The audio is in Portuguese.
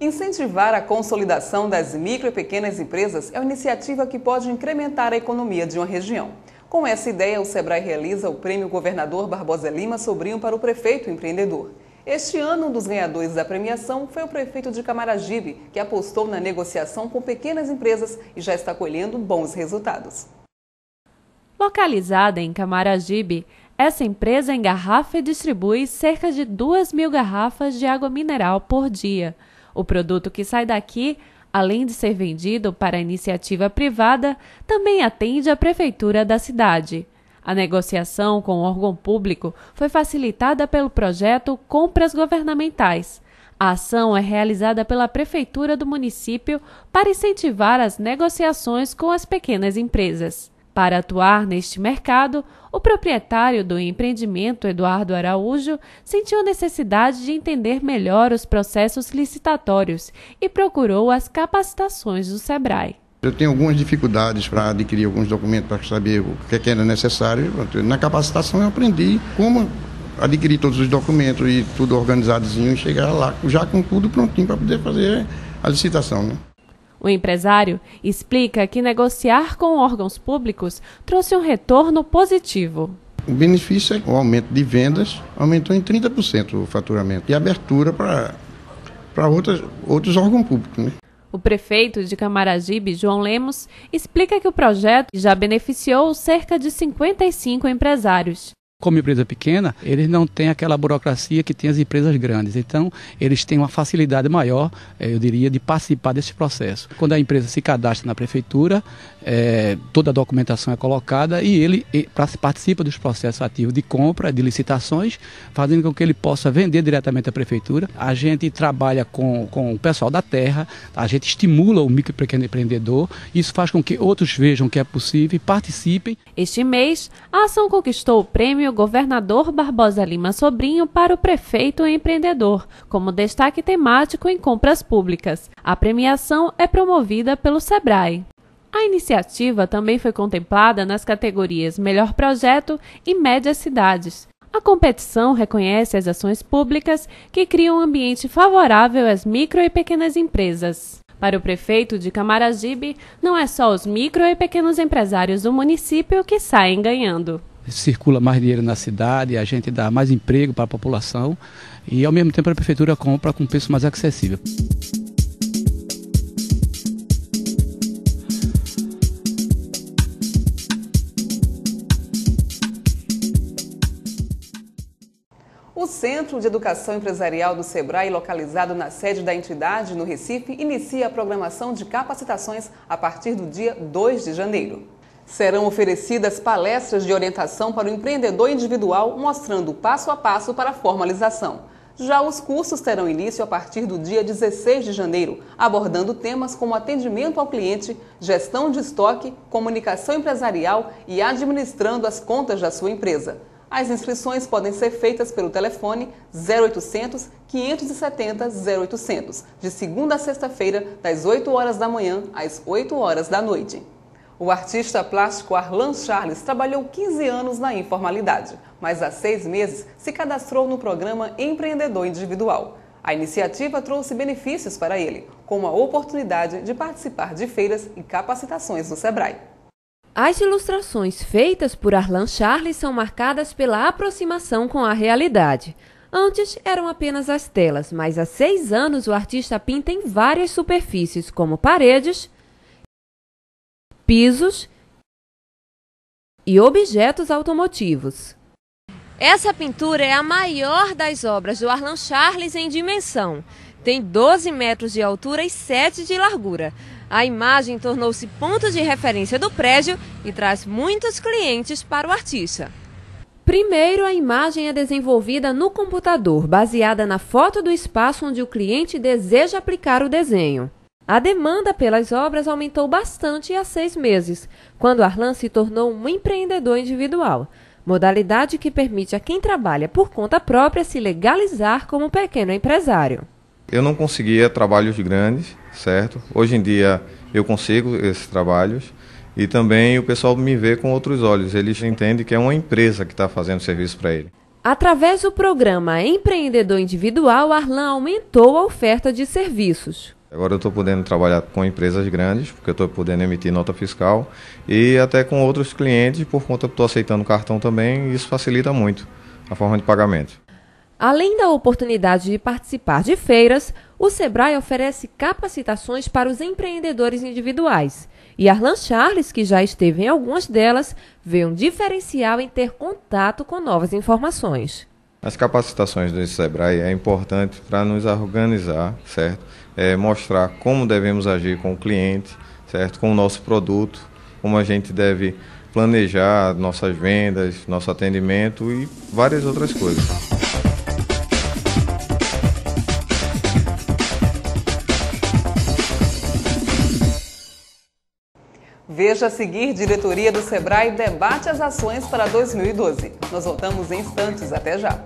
Incentivar a consolidação das micro e pequenas empresas é uma iniciativa que pode incrementar a economia de uma região. Com essa ideia, o Sebrae realiza o Prêmio Governador Barbosa Lima Sobrinho para o Prefeito Empreendedor. Este ano, um dos ganhadores da premiação foi o prefeito de Camaragibe, que apostou na negociação com pequenas empresas e já está colhendo bons resultados. Localizada em Camaragibe, essa empresa engarrafa e distribui cerca de 2 mil garrafas de água mineral por dia. O produto que sai daqui, além de ser vendido para iniciativa privada, também atende à prefeitura da cidade. A negociação com o órgão público foi facilitada pelo projeto Compras Governamentais. A ação é realizada pela Prefeitura do município para incentivar as negociações com as pequenas empresas. Para atuar neste mercado, o proprietário do empreendimento, Eduardo Araújo, sentiu a necessidade de entender melhor os processos licitatórios e procurou as capacitações do SEBRAE. Eu tenho algumas dificuldades para adquirir alguns documentos para saber o que, é que era necessário. Na capacitação eu aprendi como adquirir todos os documentos e tudo organizadozinho e chegar lá já com tudo prontinho para poder fazer a licitação. Né? O empresário explica que negociar com órgãos públicos trouxe um retorno positivo. O benefício é o aumento de vendas, aumentou em 30% o faturamento e abertura para outros órgãos públicos. Né? O prefeito de Camaragibe, João Lemos, explica que o projeto já beneficiou cerca de 55 empresários. Como empresa pequena, eles não têm aquela burocracia que tem as empresas grandes. Então, eles têm uma facilidade maior, eh, eu diria, de participar desse processo. Quando a empresa se cadastra na prefeitura, é, toda a documentação é colocada e ele participa dos processos ativos de compra, de licitações, fazendo com que ele possa vender diretamente à prefeitura. A gente trabalha com, com o pessoal da terra, a gente estimula o micro e pequeno empreendedor, isso faz com que outros vejam que é possível e participem. Este mês, a ação conquistou o prêmio Governador Barbosa Lima Sobrinho para o prefeito empreendedor, como destaque temático em compras públicas. A premiação é promovida pelo Sebrae. A iniciativa também foi contemplada nas categorias Melhor Projeto e Médias Cidades. A competição reconhece as ações públicas que criam um ambiente favorável às micro e pequenas empresas. Para o prefeito de Camaragibe, não é só os micro e pequenos empresários do município que saem ganhando. Circula mais dinheiro na cidade, a gente dá mais emprego para a população e, ao mesmo tempo, a prefeitura compra com preço mais acessível. Centro de Educação Empresarial do SEBRAE, localizado na sede da entidade no Recife, inicia a programação de capacitações a partir do dia 2 de janeiro. Serão oferecidas palestras de orientação para o empreendedor individual, mostrando passo a passo para a formalização. Já os cursos terão início a partir do dia 16 de janeiro, abordando temas como atendimento ao cliente, gestão de estoque, comunicação empresarial e administrando as contas da sua empresa. As inscrições podem ser feitas pelo telefone 0800 570 0800, de segunda a sexta-feira, das 8 horas da manhã às 8 horas da noite. O artista plástico Arlan Charles trabalhou 15 anos na informalidade, mas há seis meses se cadastrou no programa Empreendedor Individual. A iniciativa trouxe benefícios para ele, como a oportunidade de participar de feiras e capacitações no Sebrae. As ilustrações feitas por Arlan Charles são marcadas pela aproximação com a realidade. Antes eram apenas as telas, mas há seis anos o artista pinta em várias superfícies, como paredes, pisos e objetos automotivos. Essa pintura é a maior das obras do Arlan Charles em dimensão. Tem 12 metros de altura e 7 de largura. A imagem tornou-se ponto de referência do prédio e traz muitos clientes para o artista. Primeiro, a imagem é desenvolvida no computador, baseada na foto do espaço onde o cliente deseja aplicar o desenho. A demanda pelas obras aumentou bastante há seis meses, quando Arlan se tornou um empreendedor individual, modalidade que permite a quem trabalha por conta própria se legalizar como pequeno empresário. Eu não conseguia trabalhos grandes, certo? Hoje em dia eu consigo esses trabalhos e também o pessoal me vê com outros olhos. Eles entendem que é uma empresa que está fazendo serviço para ele. Através do programa Empreendedor Individual, Arlan aumentou a oferta de serviços. Agora eu estou podendo trabalhar com empresas grandes, porque eu estou podendo emitir nota fiscal e até com outros clientes, por conta que estou aceitando cartão também, isso facilita muito a forma de pagamento. Além da oportunidade de participar de feiras, o Sebrae oferece capacitações para os empreendedores individuais. E Arlan Charles, que já esteve em algumas delas, vê um diferencial em ter contato com novas informações. As capacitações do SEBRAE é importante para nos organizar, certo? É, mostrar como devemos agir com o cliente, certo? Com o nosso produto, como a gente deve planejar nossas vendas, nosso atendimento e várias outras coisas. Veja a seguir, diretoria do Sebrae debate as ações para 2012. Nós voltamos em instantes, até já.